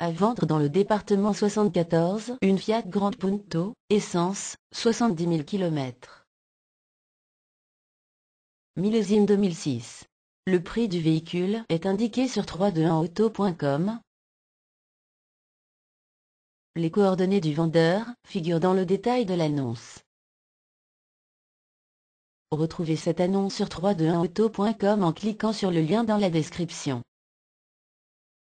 À vendre dans le département 74 une Fiat Grand Punto, essence, 70 000 km. Millésime 2006. Le prix du véhicule est indiqué sur 321auto.com. Les coordonnées du vendeur figurent dans le détail de l'annonce. Retrouvez cette annonce sur 321auto.com en cliquant sur le lien dans la description.